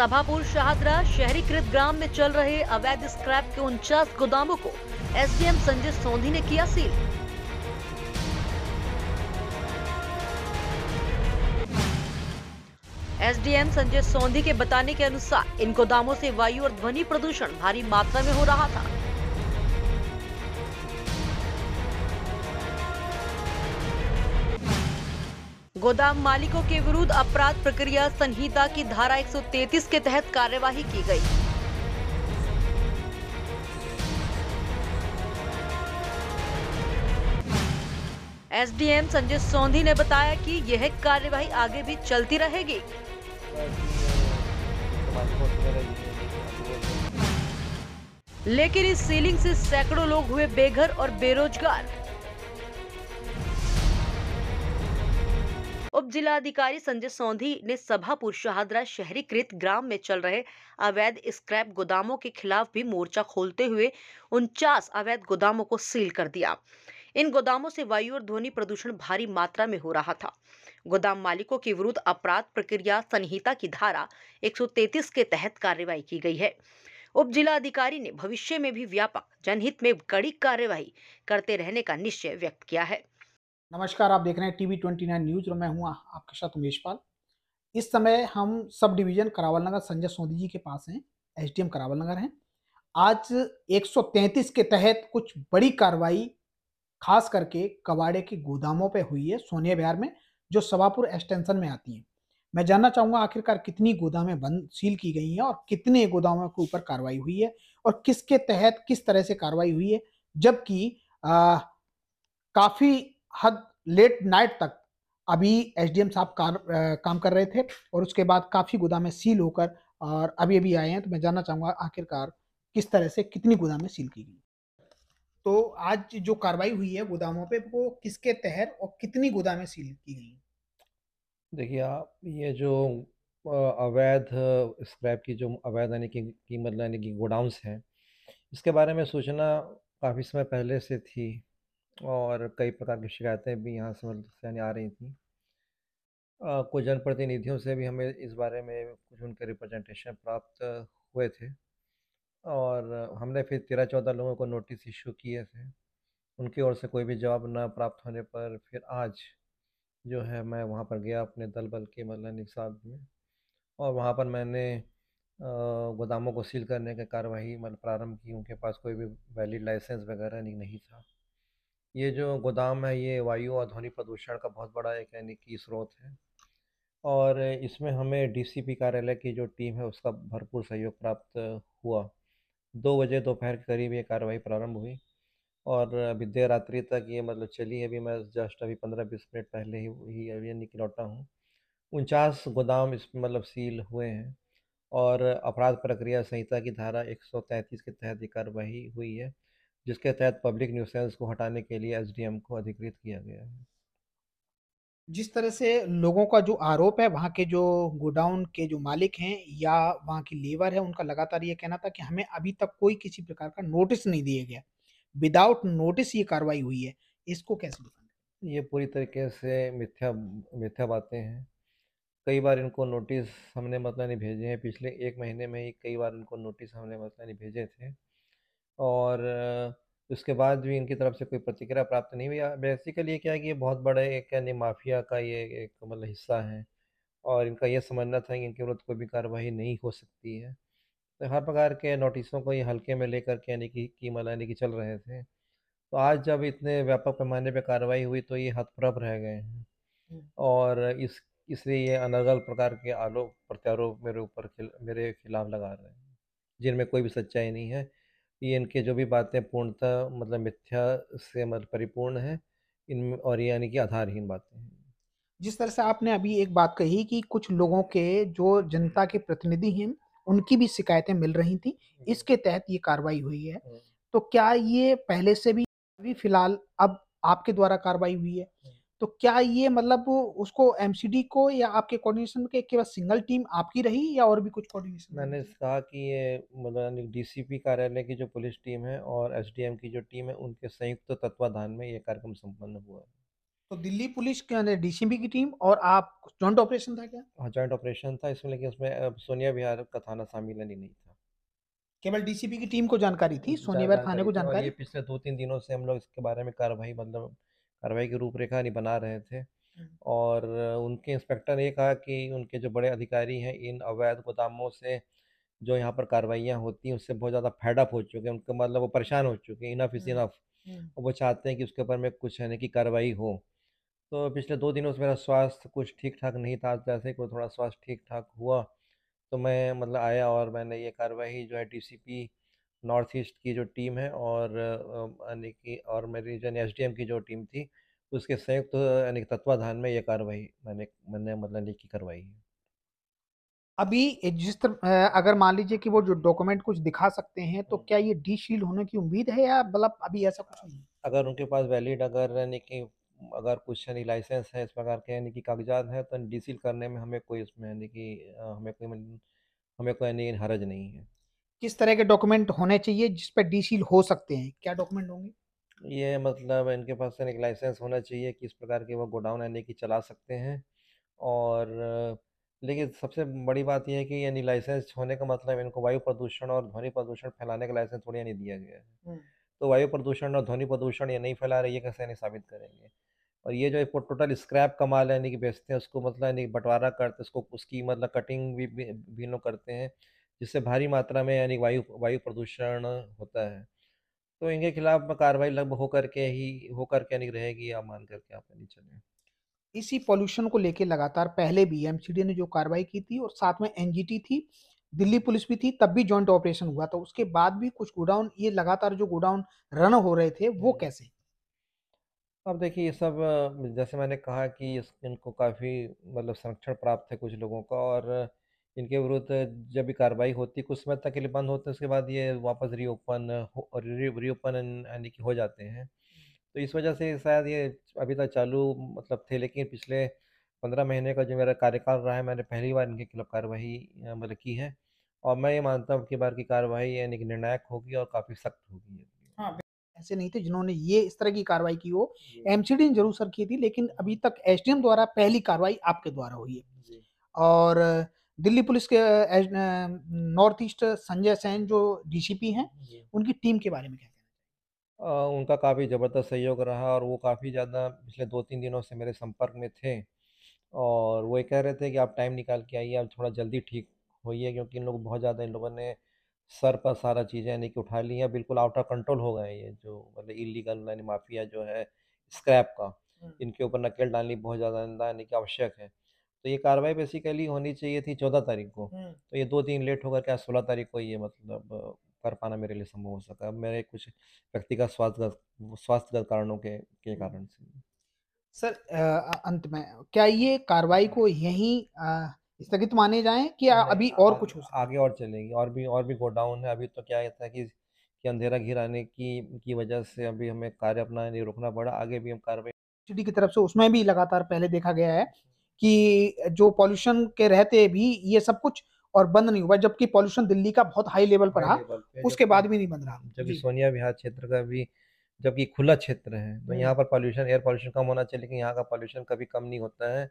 सभापुर शाहदरा शहरीकृत ग्राम में चल रहे अवैध स्क्रैप के उनचास गोदामों को एसडीएम संजय सोधी ने किया सील एसडीएम संजय सोंधी के बताने के अनुसार इन गोदामों से वायु और ध्वनि प्रदूषण भारी मात्रा में हो रहा था गोदाम मालिकों के विरुद्ध अपराध प्रक्रिया संहिता की धारा 133 के तहत कार्यवाही की गई। एसडीएम संजय सोंधी ने बताया कि यह कार्यवाही आगे भी चलती रहेगी लेकिन इस सीलिंग से सैकड़ों लोग हुए बेघर और बेरोजगार उप जिलाधिकारी संजय सौंधी ने सभापुर शहादरा शहरीकृत ग्राम में चल रहे अवैध स्क्रैप गोदामों के खिलाफ भी मोर्चा खोलते हुए उनचास अवैध गोदामों को सील कर दिया इन गोदामों से वायु और ध्वनि प्रदूषण भारी मात्रा में हो रहा था गोदाम मालिकों के विरुद्ध अपराध प्रक्रिया संहिता की धारा 133 के तहत कार्रवाई की गई है उप जिलाधिकारी ने भविष्य में भी व्यापक जनहित में कड़ी कार्यवाही करते रहने का निश्चय व्यक्त किया है नमस्कार आप देख रहे हैं टीवी ट्वेंटी नाइन न्यूज और मैं हूँ आपके साथ उमेश पाल इस समय हम सब डिवीजन करावल नगर संजय सोदी जी के पास हैं एसडीएम करावल नगर हैं आज 133 के तहत कुछ बड़ी कार्रवाई खास करके कबाड़े के गोदामों पे हुई है सोनिया बिहार में जो सवापुर एक्सटेंशन में आती हैं मैं जानना चाहूँगा आखिरकार कितनी गोदामें बंद सील की गई हैं और कितने गोदामों के ऊपर कार्रवाई हुई है और किसके तहत किस तरह से कार्रवाई हुई है जबकि काफ़ी हद लेट नाइट तक अभी एसडीएम साहब काम कर रहे थे और उसके बाद काफ़ी गोदामें सील होकर और अभी अभी आए हैं तो मैं जानना चाहूँगा आखिरकार किस तरह से कितनी गोदामें सील की गई तो आज जो कार्रवाई हुई है गोदामों पे वो किसके तहत और कितनी गोदामें सील की गई देखिए आप ये जो अवैध स्क्रैप की जो अवैध यानी कि कीमत लाने की गोडाउंस हैं इसके बारे में सूचना काफ़ी समय पहले से थी और कई प्रकार की शिकायतें भी यहाँ से मतलब यानी आ रही थी आ, कुछ जनप्रतिनिधियों से भी हमें इस बारे में कुछ उनके रिप्रेजेंटेशन प्राप्त हुए थे और हमने फिर तेरह चौदह लोगों को नोटिस इशू किए थे उनकी ओर से कोई भी जवाब ना प्राप्त होने पर फिर आज जो है मैं वहाँ पर गया अपने दल बल के मतलब निसाब में और वहाँ पर मैंने गोदामों को सील करने की कार्रवाई मतलब प्रारंभ की उनके पास कोई भी वैलिड लाइसेंस वगैरह नहीं था ये जो गोदाम है ये वायु और ध्वनि प्रदूषण का बहुत बड़ा एक यानी कि स्रोत है और इसमें हमें डीसीपी कार्यालय की जो टीम है उसका भरपूर सहयोग प्राप्त हुआ दो बजे दोपहर के करीब ये कार्रवाई प्रारंभ हुई और अभी देर रात्रि तक ये मतलब चली अभी मैं जस्ट अभी पंद्रह बीस मिनट पहले ही ही अभी यानी कि लौटा हूँ उनचास गोदाम इसमें मतलब सील हुए हैं और अपराध प्रक्रिया संहिता की धारा 133 के तहत ये कार्रवाई हुई है जिसके तहत पब्लिक न्यूसेंस को हटाने के लिए एसडीएम को अधिकृत किया गया है जिस तरह से लोगों का जो आरोप है वहाँ के जो गोडाउन के जो मालिक हैं या वहाँ की लेबर है उनका लगातार ये कहना था कि हमें अभी तक कोई किसी प्रकार का नोटिस नहीं दिया गया विदाउट नोटिस ये कार्रवाई हुई है इसको कैसे बताएं ये पूरी तरीके से मिथ्या मिथ्या बातें हैं कई बार इनको नोटिस हमने मतलब नहीं भेजे हैं पिछले एक महीने में ही कई बार इनको नोटिस हमने मतलब नहीं भेजे थे और उसके बाद भी इनकी तरफ से कोई प्रतिक्रिया प्राप्त नहीं हुई बेसिकली ये क्या है कि ये बहुत बड़े एक यानी माफिया का ये एक मतलब हिस्सा है और इनका ये समझना था कि इनके विरुद्ध कोई भी कार्रवाई नहीं हो सकती है तो हर प्रकार के नोटिसों को ये हल्के में लेकर के यानी कि की मतलब यानी कि चल रहे थे तो आज जब इतने व्यापक पैमाने पर कार्रवाई हुई तो ये हथप्रभ रह गए हैं और इस इसलिए ये अलग अलग प्रकार के आरोप प्रत्यारोप मेरे ऊपर मेरे खिलाफ लगा रहे हैं जिनमें कोई भी सच्चाई नहीं है ये इनके जो भी बातें पूर्णतः मतलब मिथ्या से मतलब परिपूर्ण है इन और ये यानी कि आधारहीन बातें हैं जिस तरह से आपने अभी एक बात कही कि कुछ लोगों के जो जनता के प्रतिनिधि हैं उनकी भी शिकायतें मिल रही थी इसके तहत ये कार्रवाई हुई है तो क्या ये पहले से भी अभी फिलहाल अब आपके द्वारा कार्रवाई हुई है तो क्या ये मतलब उसको एमसीडी को या आपके कोऑर्डिनेशन के केवल सिंगल टीम आपकी रही या और भी कुछ कोऑर्डिनेशन मैंने कहा कि ये मतलब डीसीपी कार्यालय की जो पुलिस टीम है और एसडीएम की जो टीम है उनके संयुक्त तो तत्वाधान में ये कार्यक्रम संपन्न हुआ तो दिल्ली पुलिस के अंदर डीसीपी की टीम और आप जॉइंट ऑपरेशन था क्या हाँ जॉइंट ऑपरेशन था इसमें लेकिन उसमें सोनिया बिहार का थाना शामिल नहीं था केवल डीसीपी की टीम को जानकारी थी सोनिया बिहार थाने को जानकारी पिछले दो तीन दिनों से हम लोग इसके बारे में कार्रवाई मतलब कार्रवाई की रूपरेखा नहीं बना रहे थे और उनके इंस्पेक्टर ने कहा कि उनके जो बड़े अधिकारी हैं इन अवैध गोदामों से जो यहाँ पर कार्रवाइयाँ होती हैं उससे बहुत ज़्यादा फैडअप हो चुके हैं उनके मतलब वो परेशान हो चुके हैं इनफ इज़ इनफ वो चाहते हैं कि उसके ऊपर में कुछ है की कार्रवाई हो तो पिछले दो दिनों से मेरा स्वास्थ्य कुछ ठीक ठाक नहीं था जैसे कोई थोड़ा स्वास्थ्य ठीक ठाक हुआ तो मैं मतलब आया और मैंने ये कार्रवाई जो है डी नॉर्थ ईस्ट की जो टीम है और यानी कि और मेरी जन एस की जो टीम थी उसके संयुक्त यानी तत्वाधान में ये कार्रवाई मैंने मैंने मतलब की करवाई है अभी जिस तरह अगर मान लीजिए कि वो जो डॉक्यूमेंट कुछ दिखा सकते हैं तो क्या ये डी शील्ड होने की उम्मीद है या मतलब अभी ऐसा कुछ नहीं अगर उनके पास वैलिड अगर यानी कि अगर कुछ यानी लाइसेंस है इस प्रकार के यानी कि कागजात हैं तो डी सील करने में हमें कोई इसमें यानी कि हमें कोई हमें कोई यानी हरज नहीं है किस तरह के डॉक्यूमेंट होने चाहिए जिस पर डी सील हो सकते हैं क्या डॉक्यूमेंट होंगे ये मतलब इनके पास एक लाइसेंस होना चाहिए किस प्रकार के वो गोडाउन यानी कि चला सकते हैं और लेकिन सबसे बड़ी बात यह है कि यानी लाइसेंस होने का मतलब इनको वायु प्रदूषण और ध्वनि प्रदूषण फैलाने का लाइसेंस थोड़ी यानी दिया गया है तो वायु प्रदूषण और ध्वनि प्रदूषण ये नहीं फैला रही है कैसे यानी साबित करेंगे और ये जो एक टोटल स्क्रैप का माल यानी कि बेचते हैं उसको मतलब यानी बंटवारा करते हैं उसको उसकी मतलब कटिंग भी भी करते हैं जिससे भारी मात्रा में यानी वायु वायु प्रदूषण होता है तो इनके खिलाफ कार्रवाई लगभग होकर के ही होकर के नहीं रहेगी आप मान करके आप नहीं चले इसी पॉल्यूशन को लेकर लगातार पहले भी एम ने जो कार्रवाई की थी और साथ में एनजीटी थी दिल्ली पुलिस भी थी तब भी जॉइंट ऑपरेशन हुआ था उसके बाद भी कुछ गोडाउन ये लगातार जो गोडाउन रन हो रहे थे वो हम्म। कैसे अब देखिए ये सब जैसे मैंने कहा कि इनको काफ़ी मतलब संरक्षण प्राप्त है कुछ लोगों का और इनके विरुद्ध जब भी कार्रवाई होती कुछ समय तक के लिए बंद होते हैं उसके बाद ये वापस रीओपन रीओपन यानी कि हो जाते हैं तो इस वजह से शायद ये अभी तक चालू मतलब थे लेकिन पिछले पंद्रह महीने का जो मेरा कार्यकाल रहा है मैंने पहली बार इनके खिलाफ कार्रवाई मतलब की है और मैं ये मानता हूँ कि बार की कार्रवाई यानी कि निर्णायक होगी और काफ़ी सख्त होगी हाँ, ऐसे नहीं थे जिन्होंने ये इस तरह की कार्रवाई की हो एम ने जरूर सर की थी लेकिन अभी तक एस द्वारा पहली कार्रवाई आपके द्वारा हुई है और दिल्ली पुलिस के नॉर्थ ईस्ट संजय सैन जो डीसीपी हैं उनकी टीम के बारे में क्या कहना उनका काफ़ी ज़बरदस्त सहयोग रहा और वो काफ़ी ज़्यादा पिछले दो तीन दिनों से मेरे संपर्क में थे और वो ये कह रहे थे कि आप टाइम निकाल के आइए आप थोड़ा जल्दी ठीक होइए क्योंकि इन लोग बहुत ज़्यादा इन लोगों ने सर पर सारा चीज़ें यानी कि उठा ली हैं बिल्कुल आउट ऑफ कंट्रोल हो गए ये जो मतलब इलीगल यानी माफिया जो है स्क्रैप का इनके ऊपर नकेल डालनी बहुत ज़्यादा यानी कि आवश्यक है तो ये कार्रवाई बेसिकली होनी चाहिए थी चौदह तारीख को तो ये दो दिन लेट होकर क्या सोलह तारीख को ये मतलब कर पाना मेरे लिए संभव हो सका मेरे कुछ व्यक्तिगत स्वास्थ्यगत स्वास्थ्यगत कारणों के के कारण से सर अंत में क्या ये कार्रवाई को यही स्थगित माने जाए कि अभी और कुछ हो आगे और चलेगी और भी और भी गोडाउन है अभी तो क्या है कि कि अंधेरा घिर आने की की वजह से अभी हमें कार्य अपना नहीं रोकना पड़ा आगे भी हम कार्रवाई की तरफ से उसमें भी लगातार पहले देखा गया है कि जो पॉल्यूशन के रहते भी ये सब कुछ और बंद नहीं हुआ जबकि पॉल्यूशन दिल्ली का बहुत हाई लेवल पर रहा उसके बाद भी नहीं बंद रहा जबकि सोनिया बिहार क्षेत्र का भी जबकि खुला क्षेत्र है तो हम्म। यहाँ पर पॉल्यूशन एयर पॉल्यूशन कम होना चाहिए लेकिन यहाँ का पॉल्यूशन कभी कम नहीं होता है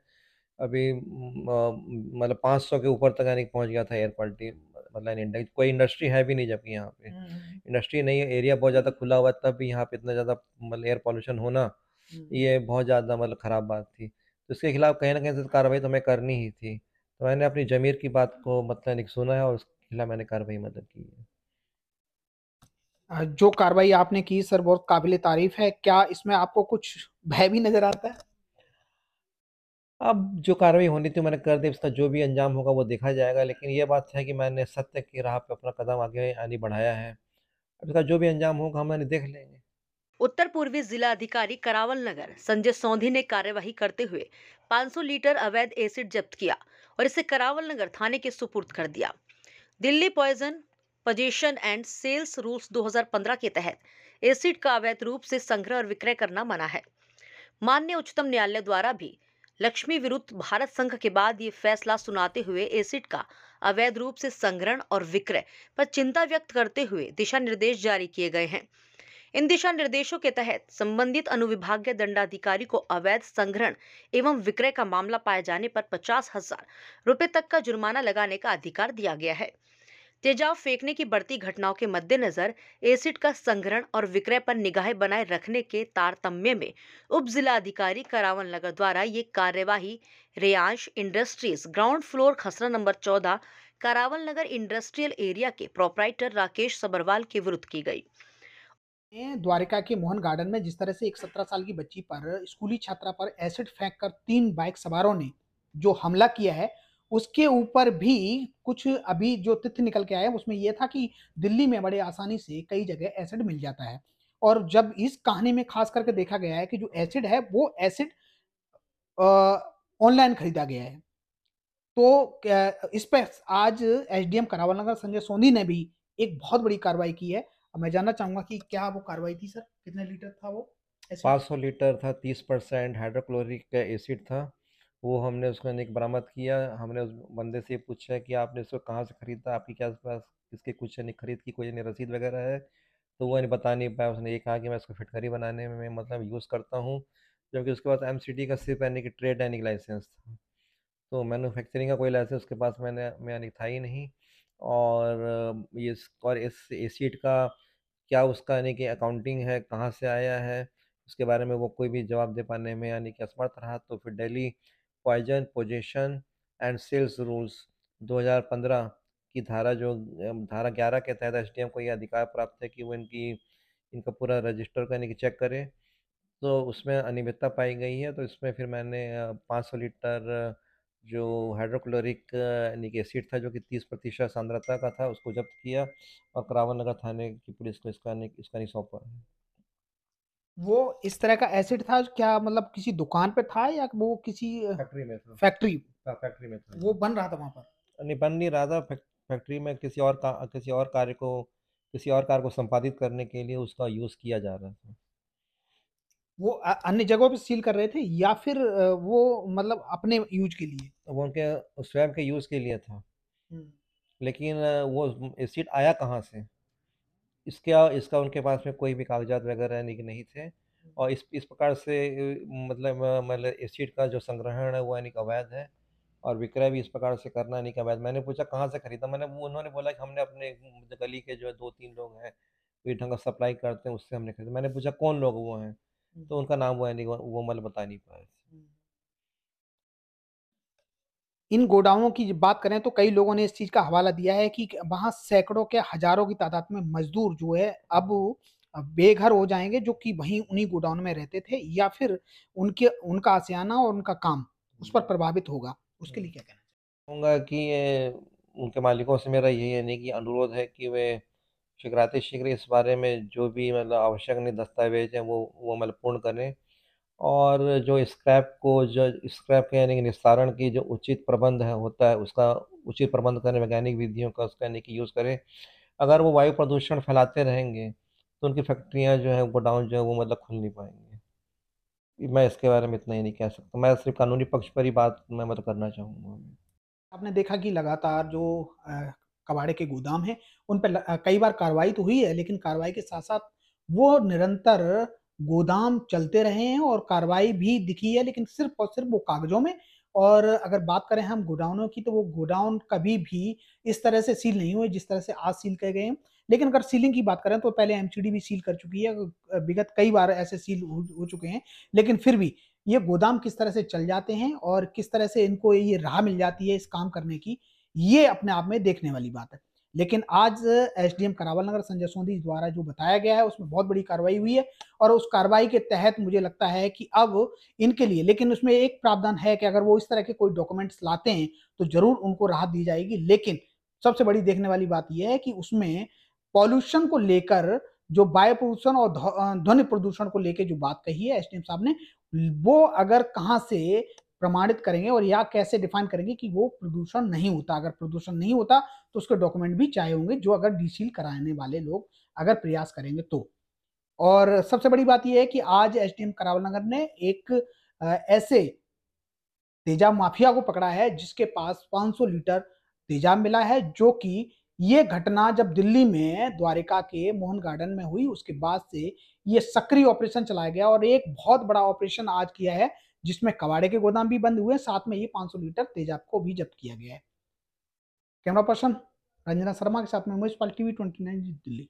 अभी मतलब 500 के ऊपर तक यानी पहुँच गया था एयर क्वालिटी मतलब इंडेक्स कोई इंडस्ट्री है भी नहीं जबकि यहाँ पे इंडस्ट्री हम्म। नहीं है एरिया बहुत ज़्यादा खुला हुआ तब भी यहाँ पे इतना ज़्यादा मतलब एयर पॉल्यूशन होना हम्म। ये बहुत ज़्यादा मतलब ख़राब बात थी तो इसके खिलाफ कहीं ना कहीं से कार्रवाई तो हमें करनी ही थी तो मैंने अपनी जमीर की बात को मतलब सुना है और उसके खिलाफ मैंने कार्रवाई मतलब की है जो कार्रवाई आपने की सर बहुत काबिल तारीफ है क्या इसमें आपको कुछ भय भी नज़र आता है अब जो कार्रवाई होनी थी मैंने कर दी उसका जो भी अंजाम होगा वो देखा जाएगा लेकिन ये बात है कि मैंने सत्य की राह पे अपना कदम आगे यानी बढ़ाया है अब इसका जो भी अंजाम होगा हम मैंने देख लेंगे उत्तर पूर्वी जिला अधिकारी करावल नगर संजय सौंधी ने कार्यवाही करते हुए 500 लीटर अवैध एसिड जब्त किया और इसे करावल नगर थाने के सुपुर्द कर दिया Delhi poison possession and sales rules 2015 के तहत एसिड का अवैध रूप से संग्रह और विक्रय करना मना है मान्य उच्चतम न्यायालय द्वारा भी लक्ष्मी विरुद्ध भारत संघ के बाद ये फैसला सुनाते हुए एसिड का अवैध रूप से संग्रहण और विक्रय पर चिंता व्यक्त करते हुए दिशा निर्देश जारी किए गए हैं इन दिशा निर्देशों के तहत संबंधित अनुविभागीय दंडाधिकारी को अवैध संग्रहण एवं विक्रय का मामला पाए जाने पर पचास हजार रूपए तक का जुर्माना लगाने का अधिकार दिया गया है तेजाब फेंकने की बढ़ती घटनाओं के मद्देनजर एसिड का संग्रहण और विक्रय पर निगाहें बनाए रखने के तारतम्य में उप जिलाधिकारी करावन नगर द्वारा ये कार्यवाही रेयांश इंडस्ट्रीज ग्राउंड फ्लोर खसरा नंबर चौदह करावल नगर इंडस्ट्रियल एरिया के प्रोपराइटर राकेश सबरवाल के विरुद्ध की गई द्वारिका के मोहन गार्डन में जिस तरह से एक सत्रह साल की बच्ची पर स्कूली छात्रा पर एसिड फेंक कर तीन बाइक सवारों ने जो हमला किया है उसके ऊपर भी कुछ अभी जो तथ्य निकल के आया उसमें यह था कि दिल्ली में बड़े आसानी से कई जगह एसिड मिल जाता है और जब इस कहानी में खास करके देखा गया है कि जो एसिड है वो एसिड ऑनलाइन खरीदा गया है तो इस पर आज एसडीएम करावल नगर संजय सोनी ने भी एक बहुत बड़ी कार्रवाई की है और मैं जानना चाहूंगा कि क्या वो कार्रवाई थी सर कितने लीटर था वो पाँच सौ लीटर था तीस परसेंट हाइड्रोक्लोरिक एसिड था वो हमने उसको बरामद किया हमने उस बंदे से पूछा कि आपने इसको कहाँ से ख़रीदा आपके क्या पास इसके कुछ यानी खरीद की कोई रसीद वगैरह है तो वो यानी बता नहीं पाया उसने ये कहा कि मैं इसको फिटकरी बनाने में मतलब यूज़ करता हूँ जबकि उसके पास एम का सिर्फ यानी कि ट्रेड यानी लाइसेंस था तो मैनुफैक्चरिंग का कोई लाइसेंस उसके पास मैंने मैं यानी था ही नहीं और ये और इस एसिड का क्या उसका यानी कि अकाउंटिंग है कहाँ से आया है उसके बारे में वो कोई भी जवाब दे पाने में यानी कि असमर्थ रहा तो फिर Delhi poison possession and sales rules 2015 की धारा जो धारा ग्यारह के तहत एस को यह अधिकार प्राप्त है कि वो इनकी इनका पूरा रजिस्टर करने यानी कि चेक करें तो उसमें अनियमितता पाई गई है तो इसमें फिर मैंने सौ लीटर जो हाइड्रोक्लोरिक यानी कि एसिड था जो कि 30 प्रतिशत सांद्रता का था उसको जब्त किया और करावन नगर थाने की पुलिस को इसका नहीं इसका नहीं सौंपा वो इस तरह का एसिड था क्या मतलब किसी दुकान पे था या वो किसी फैक्ट्री में था फैक्ट्री था हाँ, फैक्ट्री में था वो बन रहा था वहाँ पर नहीं बन नहीं रहा था फैक्ट्री में किसी और का किसी और कार्य को किसी और कार्य को संपादित करने के लिए उसका यूज़ किया जा रहा था वो अन्य जगहों पे सील कर रहे थे या फिर वो मतलब अपने यूज के लिए वो उनके स्वयं के यूज़ के लिए था लेकिन वो एसिड आया कहाँ से इसका इसका उनके पास में कोई भी कागजात वगैरह नहीं नहीं थे और इस इस प्रकार से मतलब मतलब एसिड का जो संग्रहण है वो यानी अवैध है और विक्रय भी इस प्रकार से करना नहीं अवैध मैंने पूछा कहाँ से खरीदा मैंने वो- उन्होंने बोला कि हमने अपने गली के जो दो तीन लोग हैं ईंटों का सप्लाई करते हैं उससे हमने खरीदा मैंने पूछा कौन लोग वो हैं तो उनका नाम वो है नहीं वो मल मतलब बता नहीं पाए हम्म। इन गोडाउनों की बात करें तो कई लोगों ने इस चीज का हवाला दिया है कि वहां सैकड़ों के हजारों की तादाद में मजदूर जो है अब बेघर हो जाएंगे जो कि वहीं उन्हीं गोडाउन में रहते थे या फिर उनके उनका आसियाना और उनका काम उस पर हम्म। प्रभावित होगा उसके लिए हम्म। क्या कहना चाहूँगा कि उनके मालिकों से मेरा यही है नहीं कि अनुरोध है कि वे शीघ्राति शीघ्र इस बारे में जो भी मतलब आवश्यक नहीं दस्तावेज हैं वो वो मतलब पूर्ण करें और जो स्क्रैप को जो स्क्रैप के यानी कि निस्तारण की जो उचित प्रबंध है होता है उसका उचित प्रबंध करें वैज्ञानिक विधियों का उसका यानी कि यूज़ करें अगर वो वायु प्रदूषण फैलाते रहेंगे तो उनकी फैक्ट्रियाँ जो है गोडाउन जो है वो मतलब खुल नहीं पाएंगे मैं इसके बारे में इतना ही नहीं कह सकता मैं सिर्फ कानूनी पक्ष पर ही बात मैं मतलब करना चाहूँगा आपने देखा कि लगातार जो कबाड़े के गोदाम हैं उन पर कई बार कार्रवाई तो हुई है लेकिन कार्रवाई के साथ साथ वो निरंतर गोदाम चलते रहे हैं और कार्रवाई भी दिखी है लेकिन सिर्फ और सिर्फ वो कागजों में और अगर बात करें हम गोडाउनों की तो वो गोडाउन कभी भी इस तरह से सील नहीं हुए जिस तरह से आज सील किए गए हैं लेकिन अगर सीलिंग की बात करें तो पहले एम भी सील कर चुकी है विगत कई बार ऐसे सील हो चुके हैं लेकिन फिर भी ये गोदाम किस तरह से चल जाते हैं और किस तरह से इनको ये राह मिल जाती है इस काम करने की ये अपने आप में देखने वाली बात है लेकिन आज S D M Karawal Nagar Sanjay Sondhi द्वारा जो बताया गया है उसमें बहुत बड़ी कार्रवाई हुई है और उस कार्रवाई के तहत मुझे लगता है कि अब इनके लिए लेकिन उसमें एक प्रावधान है कि अगर वो इस तरह के कोई डॉक्यूमेंट्स लाते हैं तो जरूर उनको राहत दी जाएगी लेकिन सबसे बड़ी देखने वाली बात यह है कि उसमें पॉल्यूशन को लेकर जो वायु प्रदूषण और ध्वनि प्रदूषण को लेकर जो बात कही है एस साहब ने वो अगर कहाँ से प्रमाणित करेंगे और या कैसे डिफाइन करेंगे कि वो प्रदूषण नहीं होता अगर प्रदूषण नहीं होता तो उसके डॉक्यूमेंट भी चाहिए होंगे जो अगर डीसील कराने वाले लोग अगर प्रयास करेंगे तो और सबसे बड़ी बात यह है कि आज एस डी करावल ने एक ऐसे तेजाब माफिया को पकड़ा है जिसके पास 500 लीटर तेजाब मिला है जो कि ये घटना जब दिल्ली में द्वारिका के मोहन गार्डन में हुई उसके बाद से ये सक्रिय ऑपरेशन चलाया गया और एक बहुत बड़ा ऑपरेशन आज किया है जिसमें कवाड़े के गोदाम भी बंद हुए साथ में ये 500 लीटर तेजाब को भी जब्त किया गया है कैमरा पर्सन रंजना शर्मा के साथ में म्यूनसिपल टीवी ट्वेंटी दिल्ली